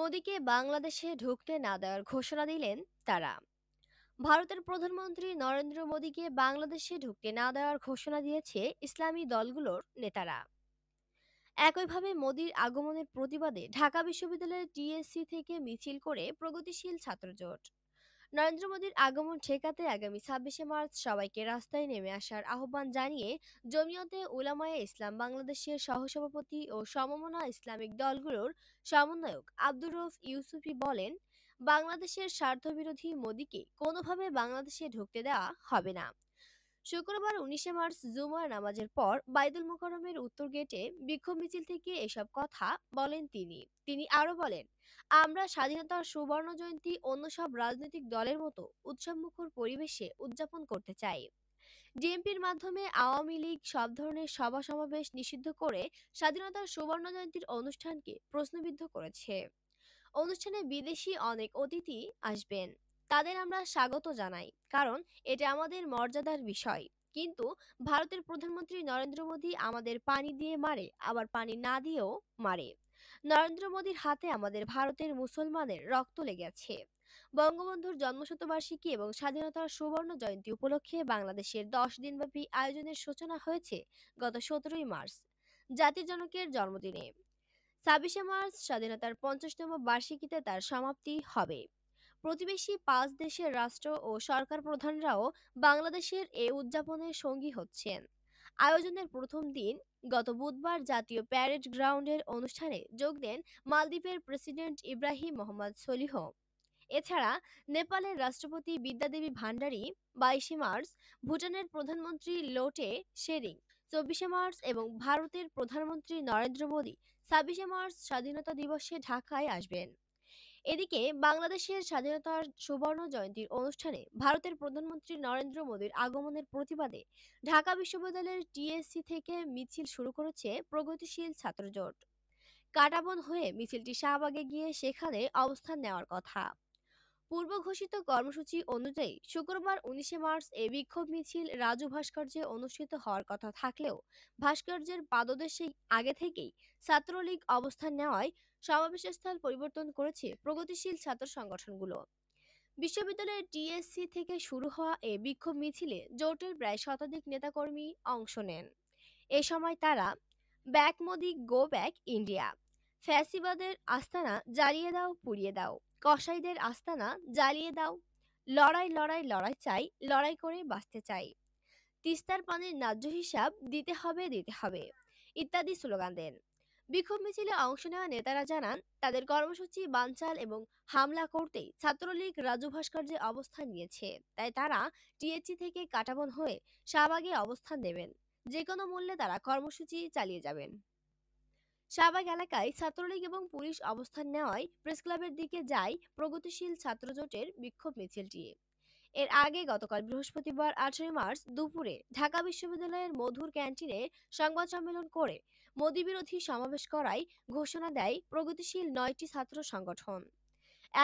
মোদীকে বাংলাদেশে ঢুকতে না দেওয়ার ঘোষণা দিলেন তারা ভারতের প্রধানমন্ত্রী নরেন্দ্র মোদীকে বাংলাদেশে ঢুকতে না দেওয়ার ঘোষণা দিয়েছে ইসলামী দলগুলোর নেতারা একইভাবে মোদীর আগমনের প্রতিবাদে ঢাকা বিশ্ববিদ্যালয়ের টিএসসি থেকে মিছিল করে প্রগতিশীল ছাত্রজোট নরেন্দ্র মোদীর আগমন ঠেকাতে আগামী ছাব্বিশে মার্চ সবাইকে রাস্তায় নেমে আসার আহ্বান জানিয়ে জমিয়তে উলামায়ে ইসলাম বাংলাদেশের সহসভাপতি ও সমমনা ইসলামিক দলগুলোর সমন্বয়ক আব্দুর রফ ইউসুফি বলেন বাংলাদেশের স্বার্থবিরোধী মোদীকে কোনোভাবে বাংলাদেশে ঢুকতে দেওয়া হবে না শুক্রবার উনিশে মার্চ জুমার নামাজের পর বাইদুল মোকারমের উত্তর গেটে বিক্ষোভ মিছিল থেকে এসব কথা বলেন তিনি তিনি আরও বলেন আমরা স্বাধীনতার সুবর্ণ জয়ন্তী অন্য সব রাজনৈতিক দলের মতো উৎসবমুখর পরিবেশে উদযাপন করতে চাই ডিএমপির মাধ্যমে আওয়ামী লীগ সব ধরনের সভা সমাবেশ নিষিদ্ধ করে স্বাধীনতার সুবর্ণ জয়ন্তীর অনুষ্ঠানকে প্রশ্নবিদ্ধ করেছে অনুষ্ঠানে বিদেশি অনেক অতিথি আসবেন তাদের আমরা স্বাগত জানাই কারণ এটা আমাদের মর্যাদার বিষয় কিন্তু ভারতের প্রধানমন্ত্রী নরেন্দ্র মোদী আমাদের পানি দিয়ে মারে আবার পানি না দিয়েও মারে নরেন্দ্র মোদীর হাতে আমাদের ভারতের মুসলমানের রক্ত লেগেছে বঙ্গবন্ধুর জন্মশতবার্ষিকী এবং স্বাধীনতার সুবর্ণ জয়ন্তী উপলক্ষে বাংলাদেশের দশ দিনব্যাপী আয়োজনের সূচনা হয়েছে গত সতেরোই মার্চ জাতির জনকের জন্মদিনে ছাব্বিশে মার্চ স্বাধীনতার পঞ্চাশতম বার্ষিকীতে তার সমাপ্তি হবে প্রতিবেশী পাঁচ দেশের রাষ্ট্র ও সরকার প্রধানরাও বাংলাদেশের এ উদযাপনের সঙ্গী হচ্ছেন আয়োজনের প্রথম দিন গত বুধবার জাতীয় প্যারেড গ্রাউন্ডের অনুষ্ঠানে যোগ দেন মালদ্বীপের প্রেসিডেন্ট ইব্রাহিম মোহাম্মদ সলিহ এছাড়া নেপালের রাষ্ট্রপতি বিদ্যাদেবী ভান্ডারী বাইশে মার্চ ভুটানের প্রধানমন্ত্রী লোটে শেরিং চব্বিশে মার্চ এবং ভারতের প্রধানমন্ত্রী নরেন্দ্র মোদী ছাব্বিশে মার্চ স্বাধীনতা দিবসে ঢাকায় আসবেন এদিকে বাংলাদেশের স্বাধীনতার সুবর্ণ জয়ন্তীর অনুষ্ঠানে ভারতের প্রধানমন্ত্রী নরেন্দ্র মোদীর আগমনের প্রতিবাদে ঢাকা বিশ্ববিদ্যালয়ের টিএসসি থেকে মিছিল শুরু করেছে প্রগতিশীল ছাত্রজোট কাটাবন হয়ে মিছিলটি শাহবাগে গিয়ে সেখানে অবস্থান নেওয়ার কথা পূর্ব ঘোষিত কর্মসূচি অনুযায়ী শুক্রবার উনিশে মার্চ এ বিক্ষোভ মিছিল রাজু ভাস্কর্যে অনুষ্ঠিত হওয়ার কথা থাকলেও ভাস্কর্যের পাদদেশে আগে থেকেই ছাত্রলীগ অবস্থান নেওয়ায় সমাবেশস্থল পরিবর্তন করেছে প্রগতিশীল ছাত্র সংগঠনগুলো বিশ্ববিদ্যালয়ের টিএসসি থেকে শুরু হওয়া এ বিক্ষোভ মিছিলে জোটের প্রায় শতাধিক নেতাকর্মী অংশ নেন এ সময় তারা back Modi go back India ফ্যাসিবাদের আস্তানা জ্বালিয়ে দাও পুড়িয়ে দাও কসাইদের আস্তানা জ্বালিয়ে দাও লড়াই লড়াই লড়াই চাই লড়াই করে বাঁচতে চাই তিস্তার পানির ন্যায্য হিসাব দিতে হবে দিতে হবে ইত্যাদি স্লোগান দেন বিক্ষোভ মিছিলে অংশ নেওয়া নেতারা জানান তাদের কর্মসূচি বানচাল এবং হামলা করতেই ছাত্রলীগ রাজু ভাস্কর্যে অবস্থান নিয়েছে তাই তারা টিএচসি থেকে কাটাবন হয়ে শাহবাগে অবস্থান নেবেন যে কোনো মূল্যে তারা কর্মসূচি চালিয়ে যাবেন শাহবাগ এলাকায় ছাত্রলীগ এবং পুলিশ অবস্থান নেওয়ায় প্রেসক্লাবের দিকে যায় প্রগতিশীল ছাত্রজোটের বিক্ষোভ মিছিলটি এর আগে গতকাল বৃহস্পতিবার আঠারোই মার্চ দুপুরে ঢাকা বিশ্ববিদ্যালয়ের মধুর ক্যান্টিনে সংবাদ সম্মেলন করে মোদী বিরোধী সমাবেশ করায় ঘোষণা দেয় প্রগতিশীল নয়টি ছাত্র সংগঠন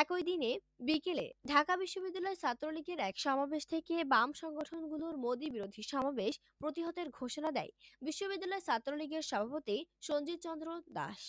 একই দিনে বিকেলে ঢাকা বিশ্ববিদ্যালয় ছাত্রলীগের এক সমাবেশ থেকে বাম সংগঠনগুলোর মোদী বিরোধী সমাবেশ প্রতিহতের ঘোষণা দেয় বিশ্ববিদ্যালয় ছাত্রলীগের সভাপতি সঞ্জিত চন্দ্র দাস